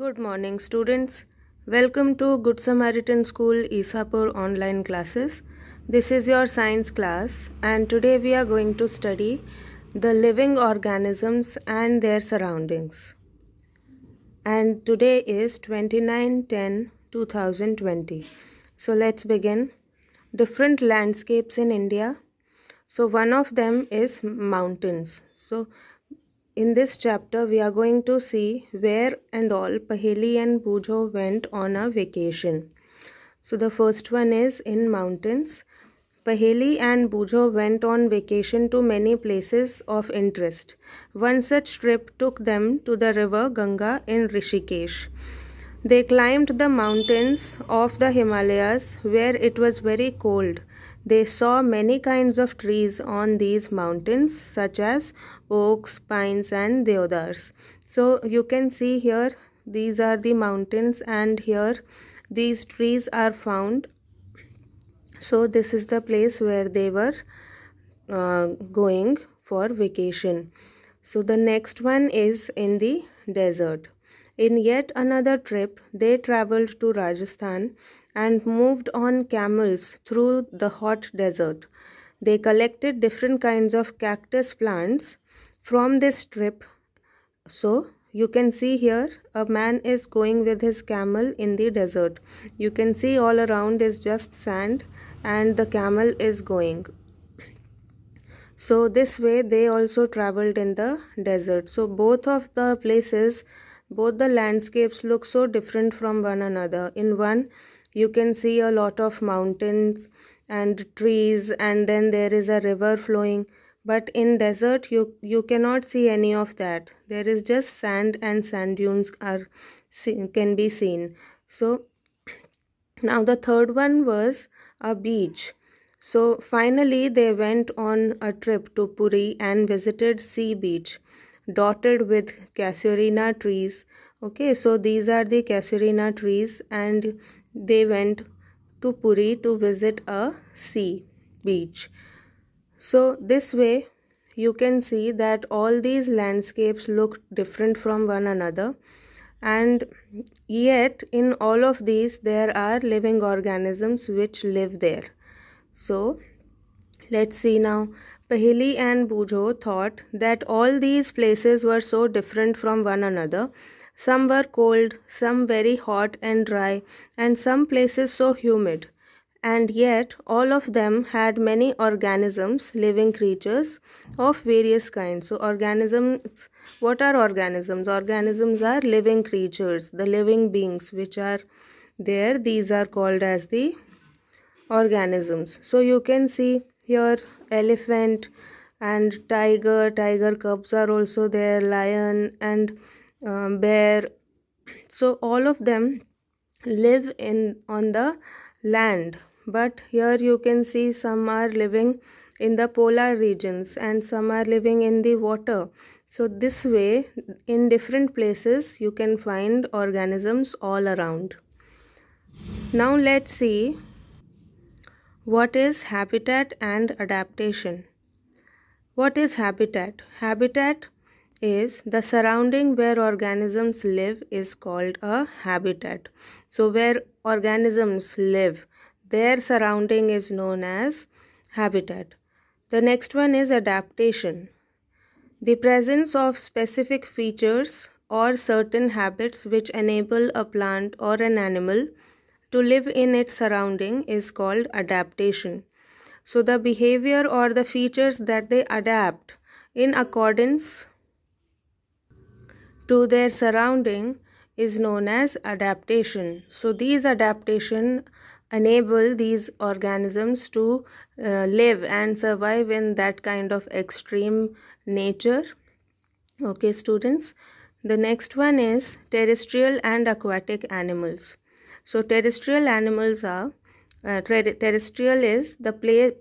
Good morning students. Welcome to Good Samaritan School Isapur online classes. This is your science class and today we are going to study the living organisms and their surroundings. And today is 29-10-2020. So let's begin. Different landscapes in India. So one of them is mountains. So in this chapter, we are going to see where and all Paheli and Bujo went on a vacation. So the first one is in mountains. Paheli and Bujo went on vacation to many places of interest. One such trip took them to the river Ganga in Rishikesh. They climbed the mountains of the Himalayas where it was very cold. They saw many kinds of trees on these mountains such as oaks, pines and deodars. So you can see here these are the mountains and here these trees are found. So this is the place where they were uh, going for vacation. So the next one is in the desert. In yet another trip, they traveled to Rajasthan and moved on camels through the hot desert. They collected different kinds of cactus plants from this trip. So, you can see here a man is going with his camel in the desert. You can see all around is just sand and the camel is going. So, this way they also traveled in the desert. So, both of the places both the landscapes look so different from one another. In one, you can see a lot of mountains and trees and then there is a river flowing. But in desert, you, you cannot see any of that. There is just sand and sand dunes are can be seen. So now the third one was a beach. So finally they went on a trip to Puri and visited Sea Beach dotted with casuarina trees okay so these are the casuarina trees and they went to puri to visit a sea beach so this way you can see that all these landscapes look different from one another and yet in all of these there are living organisms which live there so let's see now Paheli and Bujo thought that all these places were so different from one another. Some were cold, some very hot and dry, and some places so humid. And yet, all of them had many organisms, living creatures of various kinds. So, organisms, what are organisms? Organisms are living creatures, the living beings which are there. These are called as the organisms. So, you can see here elephant and tiger tiger cubs are also there lion and um, bear so all of them live in on the land but here you can see some are living in the polar regions and some are living in the water so this way in different places you can find organisms all around now let's see what is habitat and adaptation? What is habitat? Habitat is the surrounding where organisms live is called a habitat. So where organisms live, their surrounding is known as habitat. The next one is adaptation. The presence of specific features or certain habits which enable a plant or an animal to live in its surrounding is called adaptation. So the behavior or the features that they adapt in accordance to their surrounding is known as adaptation. So these adaptation enable these organisms to uh, live and survive in that kind of extreme nature. Okay students, the next one is terrestrial and aquatic animals. So terrestrial animals are uh, ter terrestrial is the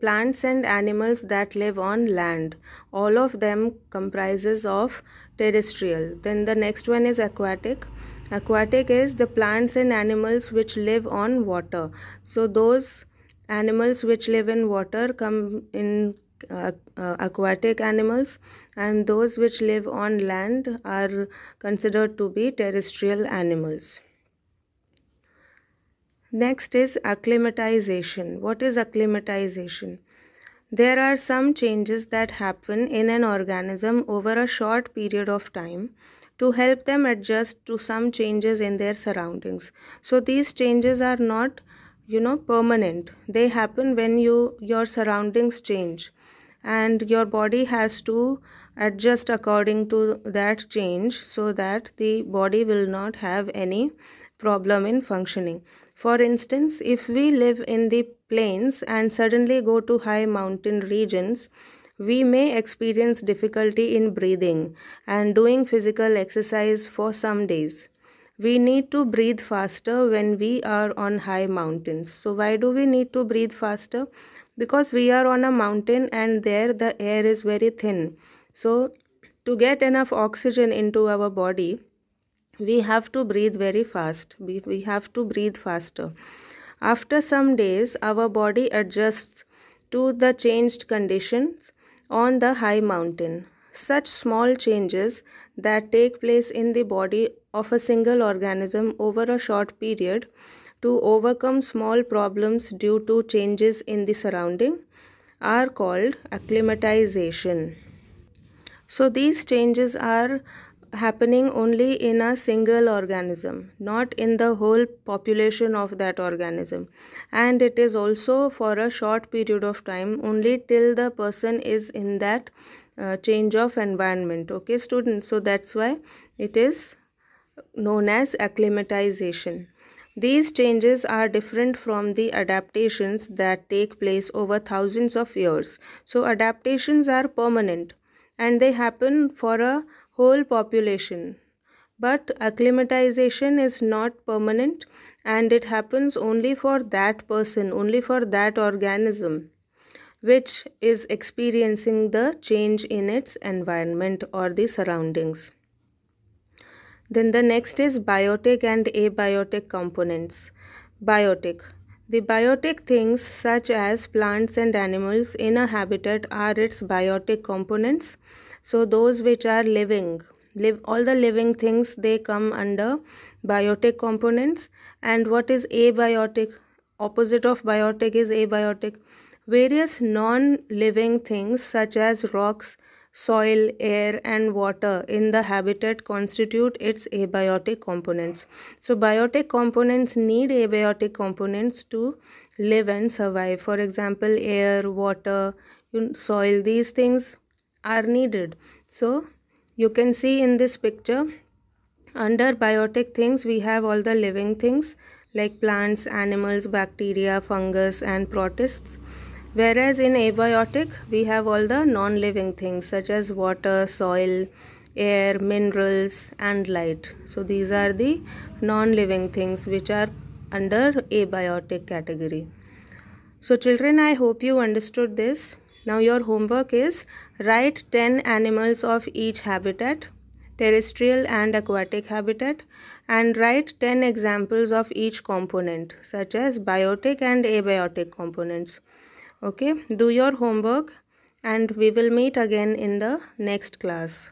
plants and animals that live on land. All of them comprises of terrestrial. Then the next one is aquatic. Aquatic is the plants and animals which live on water. So those animals which live in water come in uh, uh, aquatic animals and those which live on land are considered to be terrestrial animals. Next is acclimatization. What is acclimatization? There are some changes that happen in an organism over a short period of time to help them adjust to some changes in their surroundings. So these changes are not, you know, permanent. They happen when you your surroundings change and your body has to adjust according to that change so that the body will not have any problem in functioning. For instance, if we live in the plains and suddenly go to high mountain regions, we may experience difficulty in breathing and doing physical exercise for some days. We need to breathe faster when we are on high mountains. So, why do we need to breathe faster? Because we are on a mountain and there the air is very thin so to get enough oxygen into our body, we have to breathe very fast. We, we have to breathe faster. After some days, our body adjusts to the changed conditions on the high mountain. Such small changes that take place in the body of a single organism over a short period to overcome small problems due to changes in the surrounding are called acclimatization. So these changes are happening only in a single organism, not in the whole population of that organism. And it is also for a short period of time, only till the person is in that uh, change of environment. Okay, students. So that's why it is known as acclimatization. These changes are different from the adaptations that take place over thousands of years. So adaptations are permanent and they happen for a whole population. But acclimatization is not permanent and it happens only for that person, only for that organism which is experiencing the change in its environment or the surroundings. Then the next is biotic and abiotic components. Biotic the biotic things such as plants and animals in a habitat are its biotic components. So those which are living, live all the living things they come under biotic components. And what is abiotic? Opposite of biotic is abiotic. Various non-living things such as rocks, soil, air and water in the habitat constitute its abiotic components. So biotic components need abiotic components to live and survive. For example, air, water, soil, these things are needed. So you can see in this picture under biotic things we have all the living things like plants, animals, bacteria, fungus and protists. Whereas in abiotic, we have all the non living things such as water, soil, air, minerals, and light. So these are the non living things which are under abiotic category. So, children, I hope you understood this. Now, your homework is write 10 animals of each habitat, terrestrial and aquatic habitat, and write 10 examples of each component, such as biotic and abiotic components okay do your homework and we will meet again in the next class